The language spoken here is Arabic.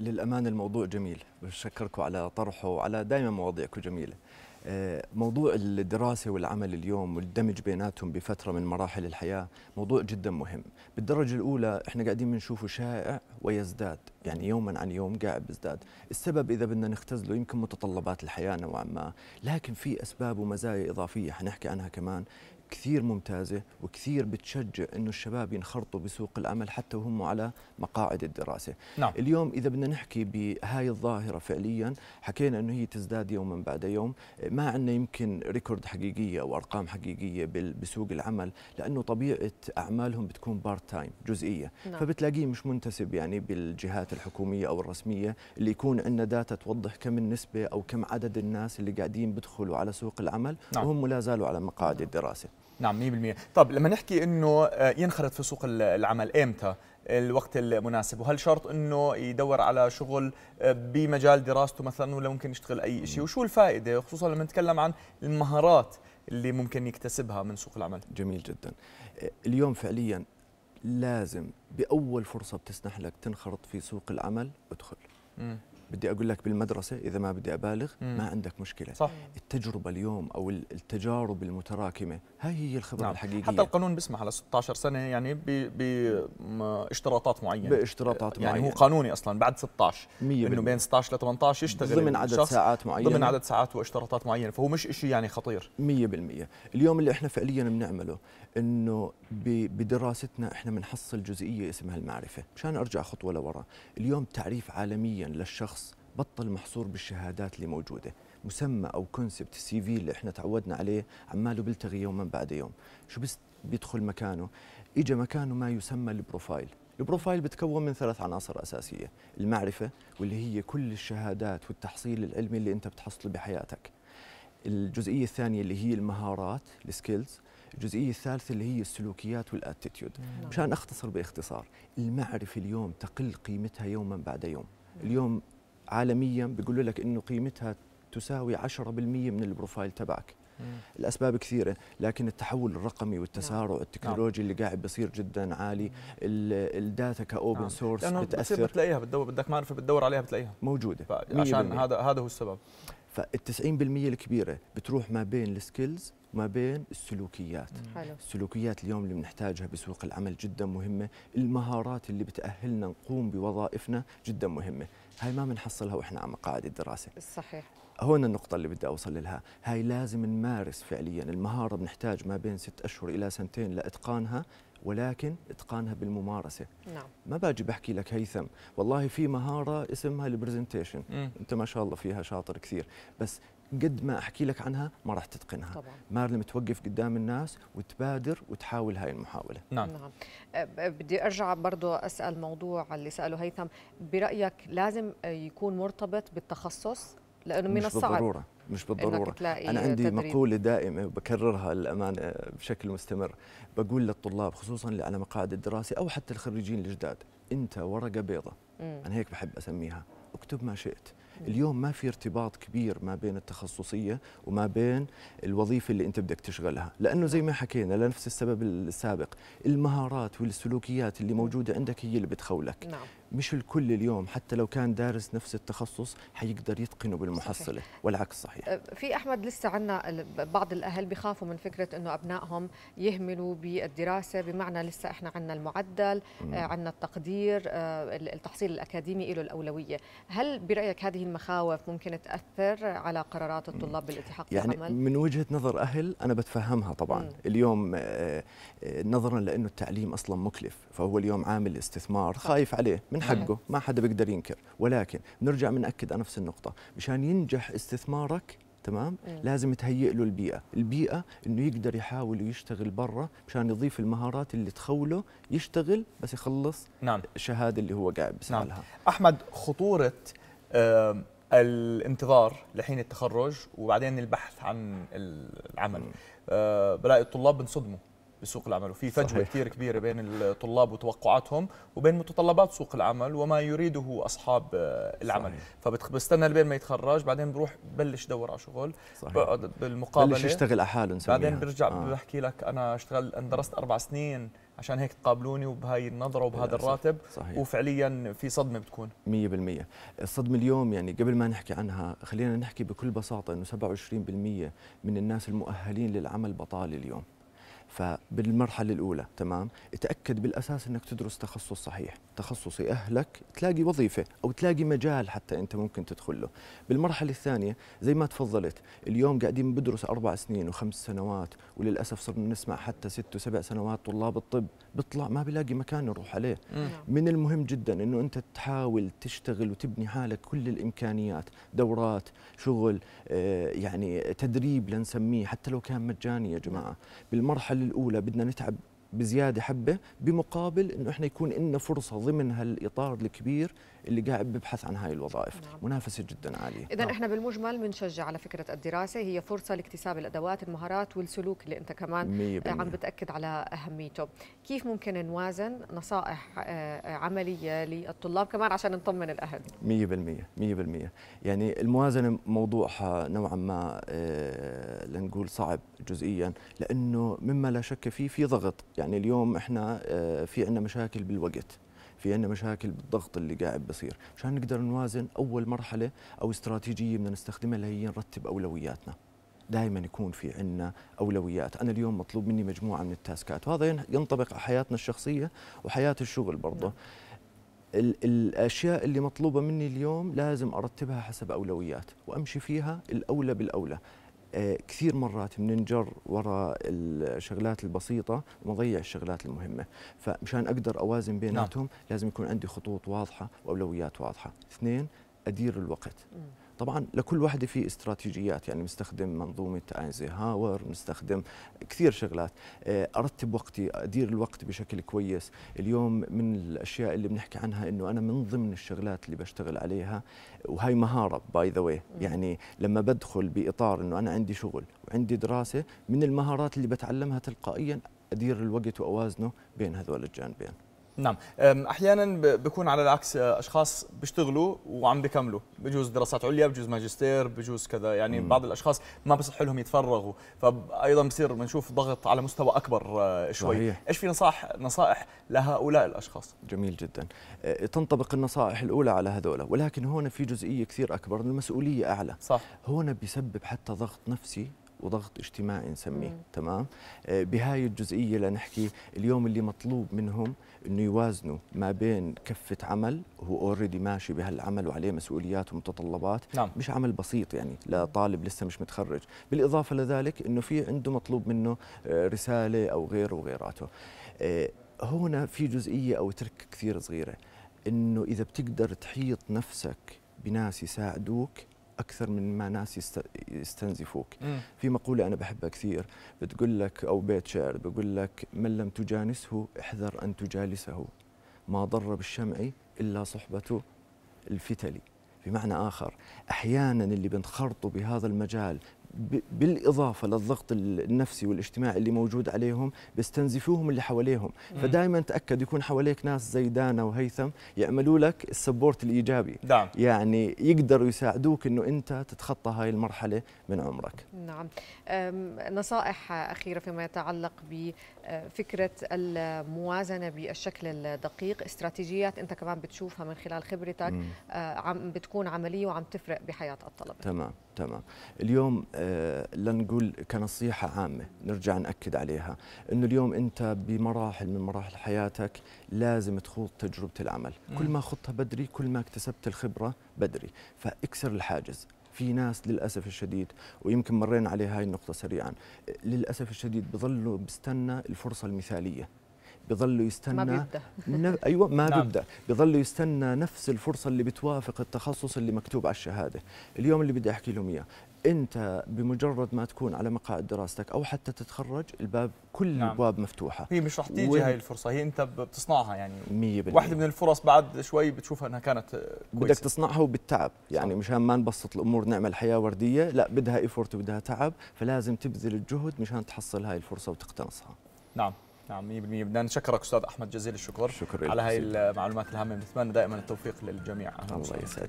للأمانة الموضوع جميل بشكركم على طرحه وعلى دائما مواضيعكم جميلة آه، موضوع الدراسة والعمل اليوم والدمج بيناتهم بفترة من مراحل الحياة موضوع جدا مهم بالدرجة الأولى إحنا قاعدين بنشوفه شائع ويزداد يعني يوما عن يوم قاعد بيزداد السبب إذا بدنا نختزله يمكن متطلبات الحياة نوعا ما لكن في أسباب ومزايا إضافية حنحكي عنها كمان كثير ممتازة وكثير بتشجع أنه الشباب ينخرطوا بسوق العمل حتى وهم على مقاعد الدراسة نعم. اليوم إذا بدنا نحكي بهاي الظاهرة فعليا حكينا أنه هي تزداد يوما بعد يوم ما عندنا يمكن ريكورد حقيقية أو أرقام حقيقية بسوق العمل لأنه طبيعة أعمالهم بتكون بارت تايم جزئية نعم. فبتلاقيه مش منتسب يعني بالجهات الحكومية أو الرسمية اللي يكون عندنا داتا توضح كم النسبة أو كم عدد الناس اللي قاعدين بيدخلوا على سوق العمل نعم. وهم لا زالوا على مقاعد نعم. الدراسة نعم 100% طب لما نحكي انه آه، ينخرط في سوق العمل امتى الوقت المناسب وهل شرط انه يدور على شغل آه، بمجال دراسته مثلا ولا ممكن يشتغل اي شيء وشو الفائده خصوصا لما نتكلم عن المهارات اللي ممكن يكتسبها من سوق العمل جميل جدا اليوم فعليا لازم باول فرصه بتسنح لك تنخرط في سوق العمل ادخل بدي اقول لك بالمدرسه اذا ما بدي ابالغ مم. ما عندك مشكله صح. التجربه اليوم او التجارب المتراكمه هاي هي الخبره نعم. الحقيقيه حتى القانون بيسمح على 16 سنه يعني باشتراطات معينه باشتراطات معينه يعني هو قانوني اصلا بعد 16 انه بين 16 ل 18 يشتغل ضمن عدد ساعات معينه ضمن عدد ساعات واشتراطات معينه فهو مش شيء يعني خطير 100% اليوم اللي احنا فعليا بنعمله انه بدراستنا احنا بنحصل جزئيه اسمها المعرفه مشان ارجع خطوه لورا اليوم تعريف عالميا للشخص بطل محصور بالشهادات اللي موجوده مسمى او كونسبت السي في اللي احنا تعودنا عليه عماله بلتغي يوما بعد يوم شو بس بيدخل مكانه اجى مكانه ما يسمى البروفايل البروفايل بتكون من ثلاث عناصر اساسيه المعرفه واللي هي كل الشهادات والتحصيل العلمي اللي انت بتحصله بحياتك الجزئيه الثانيه اللي هي المهارات السكيلز الجزئيه الثالثه اللي هي السلوكيات والاتيتيود مشان اختصر باختصار المعرفه اليوم تقل قيمتها يوما بعد يوم اليوم عالميا بيقولوا لك انه قيمتها تساوي 10% من البروفايل تبعك مم. الاسباب كثيره لكن التحول الرقمي والتسارع نعم. التكنولوجي نعم. اللي قاعد بصير جدا عالي الداتا كاوبن سورس بتاثر بتلاقيها بتدور بدك معرفه بتدور عليها بتلاقيها موجوده عشان هذا هذا هو السبب فال90% الكبيره بتروح ما بين السكيلز ما بين السلوكيات حلو. السلوكيات اليوم اللي بنحتاجها بسوق العمل جدا مهمة المهارات اللي بتأهلنا نقوم بوظائفنا جدا مهمة هاي ما بنحصلها وإحنا على مقاعد الدراسة صحيح هون النقطة اللي بدي أوصل لها هاي لازم نمارس فعليا المهارة بنحتاج ما بين ست أشهر إلى سنتين لإتقانها ولكن اتقانها بالممارسه نعم ما باجي بحكي لك هيثم والله في مهاره اسمها البرزنتيشن انت ما شاء الله فيها شاطر كثير بس قد ما احكي لك عنها ما راح تتقنها طبعا. ما لم توقف قدام الناس وتبادر وتحاول هاي المحاوله نعم, نعم. أه، بدي ارجع برضه اسال موضوع اللي ساله هيثم برايك لازم يكون مرتبط بالتخصص لانه من الصعب بالضروره مش بالضروره انا عندي تدريب. مقوله دائمه وبكررها للامانه بشكل مستمر بقول للطلاب خصوصا اللي على مقاعد الدراسه او حتى الخريجين الجداد انت ورقه بيضاء انا هيك بحب اسميها اكتب ما شئت اليوم ما في ارتباط كبير ما بين التخصصيه وما بين الوظيفه اللي انت بدك تشغلها لانه زي ما حكينا لنفس السبب السابق المهارات والسلوكيات اللي موجوده عندك هي اللي بتخولك نعم. مش الكل اليوم حتى لو كان دارس نفس التخصص حيقدر يتقنه بالمحصله صحيح. والعكس صحيح أه، في احمد لسه عندنا بعض الاهل بخافوا من فكره انه ابنائهم يهملوا بالدراسه بمعنى لسه احنا عندنا المعدل عندنا التقدير أه، التحصيل الاكاديمي له الاولويه هل برايك هذه المخاوف ممكن تأثر على قرارات الطلاب بالالتحاق يعني بالعمل؟ من وجهة نظر أهل أنا بتفهمها طبعا م. اليوم آه، آه، نظرا لأنه التعليم أصلا مكلف فهو اليوم عامل استثمار خايف عليه من حقه ما حدا بيقدر ينكر ولكن نرجع بنأكد على نفس النقطة مشان ينجح استثمارك تمام مم. لازم تهيئ له البيئه البيئه انه يقدر يحاول يشتغل برا مشان يضيف المهارات اللي تخوله يشتغل بس يخلص نعم. الشهاده اللي هو قاعد بسالها نعم. احمد خطوره الانتظار لحين التخرج وبعدين البحث عن العمل آه، بلاقي الطلاب بنصدموا بسوق العمل وفي فجوه كثير كبيره بين الطلاب وتوقعاتهم وبين متطلبات سوق العمل وما يريده اصحاب آه، العمل فبستنى لبين ما يتخرج بعدين بروح بلش دور على شغل بقعد بالمقابله بلش يشتغل على حاله بعدين برجع آه. بحكي لك انا اشتغل انا درست اربع سنين عشان هيك تقابلوني وبهاي النظره وبهذا الراتب صحيح. وفعليا في صدمه بتكون 100% الصدمه اليوم يعني قبل ما نحكي عنها خلينا نحكي بكل بساطه انه 27% من الناس المؤهلين للعمل بطاله اليوم فبالمرحله الاولى تمام تاكد بالاساس انك تدرس تخصص صحيح تخصص ياهلك تلاقي وظيفه او تلاقي مجال حتى انت ممكن تدخل له بالمرحله الثانيه زي ما تفضلت اليوم قاعدين بدرس اربع سنين وخمس سنوات وللاسف صرنا نسمع حتى ست وسبع سنوات طلاب الطب بيطلع ما بيلاقي مكان يروح عليه نعم. من المهم جدا انه انت تحاول تشتغل وتبني حالك كل الامكانيات دورات شغل آه، يعني تدريب لنسميه حتى لو كان مجاني يا جماعه بالمرحله الاولى بدنا نتعب بزياده حبه بمقابل انه احنا يكون عندنا فرصه ضمن هالاطار الكبير اللي قاعد ببحث عن هاي الوظائف نعم. منافسه جدا عاليه اذا نعم. احنا بالمجمل بنشجع على فكره الدراسه هي فرصه لاكتساب الادوات المهارات والسلوك اللي انت كمان عم بتاكد على اهميته كيف ممكن نوازن نصائح آه، آه، عمليه للطلاب كمان عشان نطمن الاهل 100% 100% يعني الموازنه موضوعها نوعا ما آه، لنقول صعب جزئيا لانه مما لا شك فيه في ضغط يعني اليوم احنا في عندنا مشاكل بالوقت في عندنا مشاكل بالضغط اللي قاعد بصير مشان نقدر نوازن اول مرحله او استراتيجيه بدنا نستخدمها اللي هي نرتب اولوياتنا دائما يكون في عندنا اولويات، انا اليوم مطلوب مني مجموعه من التاسكات، وهذا ينطبق على حياتنا الشخصيه وحياه الشغل برضه. نعم. ال الاشياء اللي مطلوبه مني اليوم لازم ارتبها حسب اولويات وامشي فيها الاولى بالاولى، آه، كثير مرات بننجر وراء الشغلات البسيطة ونضيع الشغلات المهمة فمشان أقدر أوازن بيناتهم نعم. لازم يكون عندي خطوط واضحة وأولويات واضحة اثنين أدير الوقت م. طبعا لكل واحدة في استراتيجيات يعني مستخدم منظومة أينزي هاور مستخدم كثير شغلات آه، أرتب وقتي أدير الوقت بشكل كويس اليوم من الأشياء اللي بنحكي عنها أنه أنا من ضمن الشغلات اللي بشتغل عليها وهي مهارة باي ذا واي يعني لما بدخل بإطار أنه أنا عندي شغل وعندي دراسة من المهارات اللي بتعلمها تلقائيا أدير الوقت وأوازنه بين هذول الجانبين نعم احيانا بكون على العكس اشخاص بيشتغلوا وعم بكملوا بجوز دراسات عليا بجوز ماجستير بجوز كذا يعني مم. بعض الاشخاص ما بصح لهم يتفرغوا فايضا بصير بنشوف ضغط على مستوى اكبر شوي صحيح. ايش في نصائح نصائح لهؤلاء الاشخاص جميل جدا تنطبق النصائح الاولى على هذول ولكن هون في جزئيه كثير اكبر المسؤوليه اعلى صح هون بيسبب حتى ضغط نفسي وضغط اجتماعي نسميه مم. تمام آه، بهاي الجزئيه لنحكي اليوم اللي مطلوب منهم انه يوازنوا ما بين كفه عمل هو اوريدي ماشي بهالعمل وعليه مسؤوليات ومتطلبات نعم. مش عمل بسيط يعني لطالب لسه مش متخرج بالاضافه لذلك انه في عنده مطلوب منه آه، رساله او غيره وغيراته آه، هنا في جزئيه او ترك كثير صغيره انه اذا بتقدر تحيط نفسك بناس يساعدوك اكثر من ما ناس يستنزفوك مم. في مقوله انا بحبها كثير بتقول لك او بيت شعر بقول لك من لم تجانسه احذر ان تجالسه ما ضر بالشمع الا صحبه الفتل بمعنى اخر احيانا اللي بنخرطوا بهذا المجال بالاضافه للضغط النفسي والاجتماعي اللي موجود عليهم بيستنزفوهم اللي حواليهم فدائما تاكد يكون حواليك ناس زي دانا وهيثم يعملوا لك السبورت الايجابي دعم. يعني يقدروا يساعدوك انه انت تتخطى هاي المرحله من عمرك نعم نصائح اخيره فيما يتعلق بفكره الموازنه بالشكل الدقيق استراتيجيات انت كمان بتشوفها من خلال خبرتك أه، عم بتكون عمليه وعم تفرق بحياه الطلبه تمام تمام اليوم آه، لنقول كنصيحة عامة نرجع نأكد عليها أنه اليوم أنت بمراحل من مراحل حياتك لازم تخوض تجربة العمل مم. كل ما خضتها بدري كل ما اكتسبت الخبرة بدري فاكسر الحاجز في ناس للاسف الشديد ويمكن مرينا عليها هاي النقطه سريعا للاسف الشديد بظلوا بستنى الفرصه المثاليه بظلوا يستنى ما بيبدا ايوه ما نعم. بيبدا بظلوا يستنى نفس الفرصه اللي بتوافق التخصص اللي مكتوب على الشهاده اليوم اللي بدي احكي لهم اياه انت بمجرد ما تكون على مقاعد دراستك او حتى تتخرج الباب كل نعم. الابواب مفتوحه هي مش رح تيجي و... هاي الفرصه هي انت بتصنعها يعني 100% واحده من الفرص بعد شوي بتشوفها انها كانت كويسة. بدك تصنعها وبالتعب يعني صح. مشان ما نبسط الامور نعمل حياه ورديه لا بدها ايفورت وبدها تعب فلازم تبذل الجهد مشان تحصل هاي الفرصه وتقتنصها نعم نعم 100% بدنا نشكرك استاذ احمد جزيل الشكر شكرا على هاي المعلومات الهامه بنتمنى دائما التوفيق للجميع الله يسعدك